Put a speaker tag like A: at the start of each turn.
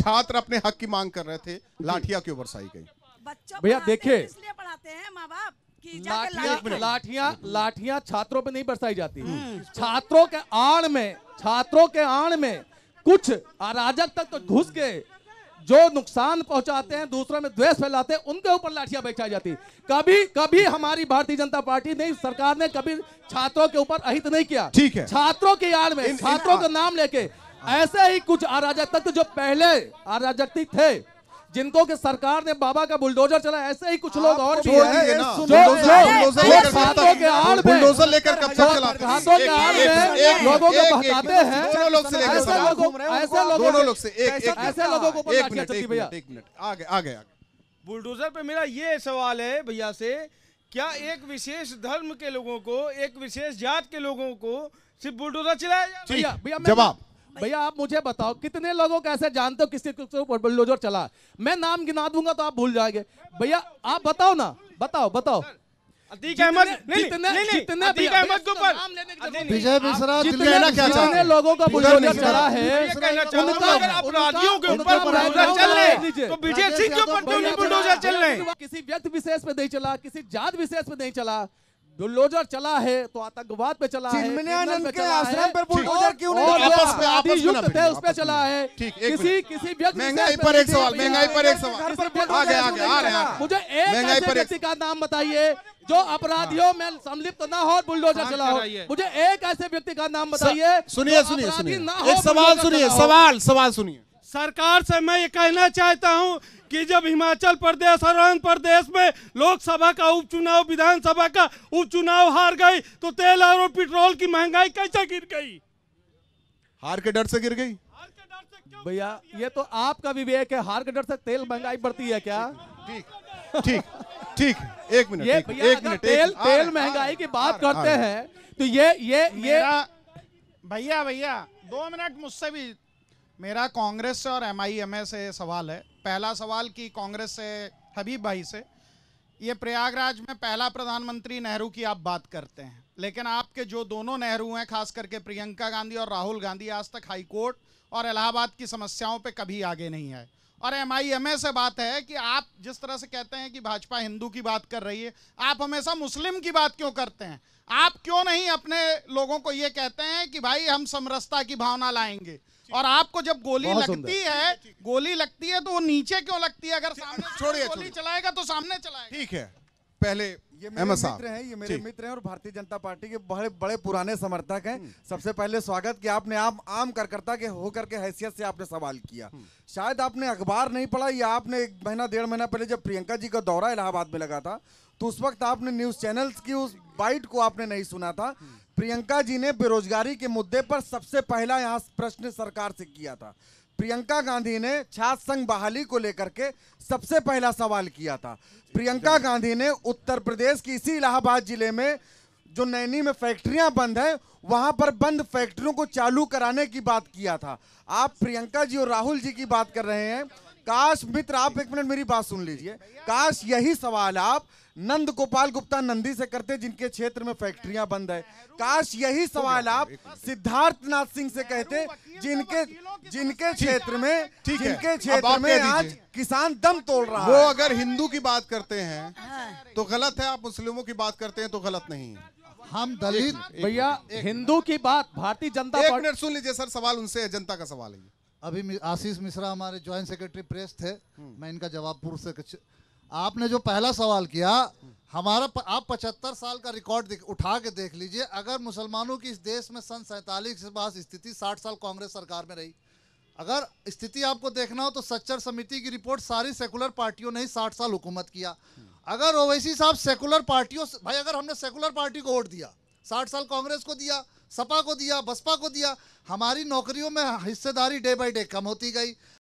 A: छात्र अपने हक की मांग कर रहे थे लाठिया क्यों बरसाई गई भैया देखिए इसलिए पढ़ाते हैं माँ बाप लाठिया लाठिया लाठिया छात्रों पे नहीं बरसाई जाती हम्म।
B: छात्रों के आड़ में छात्रों के आड़ में कुछ अराजक तक तो घुस गए जो नुकसान पहुंचाते हैं दूसरों में द्वेष फैलाते हैं उनके ऊपर लाठियां बैठाई जाती कभी कभी हमारी भारतीय जनता पार्टी ने सरकार ने कभी छात्रों के ऊपर अहित नहीं किया ठीक है छात्रों की आड़ में छात्रों का नाम लेके ऐसे ही कुछ अराजक तत्व जो पहले अराजक थे जिनको के सरकार ने बाबा का बुलडोजर चला ऐसे ही कुछ लोग और तो भी हैं बुलडोजर लेकर कब्जा हाथों के
A: आड़ में लोगों को बहकाते हैं ऐसे लोगों ऐसे लोगों से ऐसे लोगों को एक मिनट आगे
C: आगे
B: बुलडोजर पे मेरा ये सवाल है भैया से क्या एक विशेष धर्म के लोगों को एक विशेष जात के लोगों को सिर्फ बुलडोजर चलाया भैया जवाब भैया आप मुझे बताओ कितने लोगों को ऐसे जानते हो किसी को बुलडोजर चला मैं नाम गिना दूंगा तो आप भूल जाएंगे भैया आप बताओ ना बताओ बताओ विजय मिश्रा जितने लोगों का बुलडोजर चला है तो किसी व्यक्ति विशेष पे नहीं चला किसी जात विशेष पे नहीं चला बुलडोजर चला है तो आतंकवाद पे चला है के आश्रम पर बुलडोजर क्यों नहीं उस पे चला है किसी किसी व्यक्ति महंगाई पर एक सवाल महंगाई पर एक सवाल आ गया आ गया मुझे एक ऐसे व्यक्ति का नाम बताइए जो अपराधियों में सम्मिलित ना हो बुलडोजर चलाओ मुझे एक ऐसे व्यक्ति का नाम बताइए सुनिए सुनिए सुनिए एक सवाल सुनिए सवाल सवाल सुनिए सरकार से मैं ये कहना चाहता हूँ कि जब हिमाचल प्रदेश और आंध्र प्रदेश में लोकसभा का उपचुनाव विधानसभा का उपचुनाव हार गई तो तेल और पेट्रोल की महंगाई कैसे गिर गई
C: हार के डर से गिर गई
B: भैया ये तो आपका विवेक है हार के डर से तेल महंगाई बढ़ती है क्या ठीक ठीक ठीक
A: एक मिनट ये एक मिनट तेल तेल महंगाई की बात करते हैं तो ये ये ये भैया भैया दो मिनट मुझसे भी मेरा कांग्रेस से और एमआईएमए से सवाल है पहला सवाल कि कांग्रेस से हबीब भाई से ये प्रयागराज में पहला प्रधानमंत्री नेहरू की आप बात करते हैं लेकिन आपके जो दोनों नेहरू हैं खास करके प्रियंका गांधी और राहुल गांधी आज तक हाईकोर्ट और इलाहाबाद की समस्याओं पे कभी आगे नहीं आए और एम आई एम ए से बात है कि आप जिस तरह से कहते हैं कि भाजपा हिंदू की बात कर रही है आप हमेशा मुस्लिम की बात क्यों करते हैं आप क्यों नहीं अपने लोगों को ये कहते हैं कि भाई हम समरसता की भावना लाएंगे और आपको जब गोली लगती है गोली लगती है तो वो नीचे क्यों लगती है अगर सामने गोली चलाएगा तो सामने चलाएगा ठीक है
C: पहले ये मेरे मित्र हैं ये मेरे मित्र हैं और भारतीय जनता पार्टी के बड़े बड़े पुराने समर्थक हैं हम्म। सबसे पहले स्वागत कि आपने आप आम कार्यकर्ता के होकर के हैसियत से आपने सवाल किया हम्म। शायद आपने अखबार नहीं पढ़ा या आपने एक महीना डेढ़ महीना पहले जब प्रियंका जी का दौरा इलाहाबाद में लगा था तो उस वक्त आपने न्यूज चैनल की उस बाइट को आपने नहीं सुना था हम्म। प्रियंका जी ने बेरोजगारी के मुद्दे पर सबसे पहला यहाँ प्रश्न सरकार से किया था प्रियंका गांधी ने छात्र संघ बहाली को लेकर के सबसे पहला सवाल किया था प्रियंका गांधी ने उत्तर प्रदेश की इसी इलाहाबाद जिले में जो नैनी में फैक्ट्रियां बंद है वहां पर बंद फैक्ट्रियों को चालू कराने की बात किया था आप प्रियंका जी और राहुल जी की बात कर रहे हैं काश मित्र आप एक मिनट मेरी बात सुन लीजिए काश यही सवाल आप नंद गोपाल गुप्ता नंदी से करते जिनके क्षेत्र में फैक्ट्रियां बंद है काश यही सवाल आप सिद्धार्थनाथ सिंह से कहते जिनके जिनके क्षेत्र में जिनके क्षेत्र में आज किसान दम तोड़ रहा वो अगर हिंदू की बात करते हैं हाँ।
A: तो गलत है आप मुस्लिमों की बात करते हैं तो गलत नहीं है हम दलित भैया हिंदू की बात भारतीय जनता एक मिनट सुन लीजिए सर सवाल उनसे है जनता का सवाल है अभी आशीष मिश्रा
B: हमारे ज्वाइंट सेक्रेटरी प्रेस थे मैं इनका जवाब पूर्व से कुछ आपने जो पहला सवाल किया हमारा आप पचहत्तर साल का रिकॉर्ड उठा के देख लीजिए अगर मुसलमानों की इस देश में सन सैंतालीस के बाद स्थिति साठ साल कांग्रेस सरकार में रही अगर स्थिति आपको देखना हो तो सच्चर समिति की रिपोर्ट सारी सेकुलर पार्टियों ने ही साठ साल हुकूमत किया अगर ओवैसी साहब सेकुलर पार्टियों भाई अगर हमने सेकुलर पार्टी को वोट दिया साठ साल कांग्रेस को दिया सपा को दिया बसपा को दिया हमारी नौकरियों में हिस्सेदारी डे बाई डे कम होती गई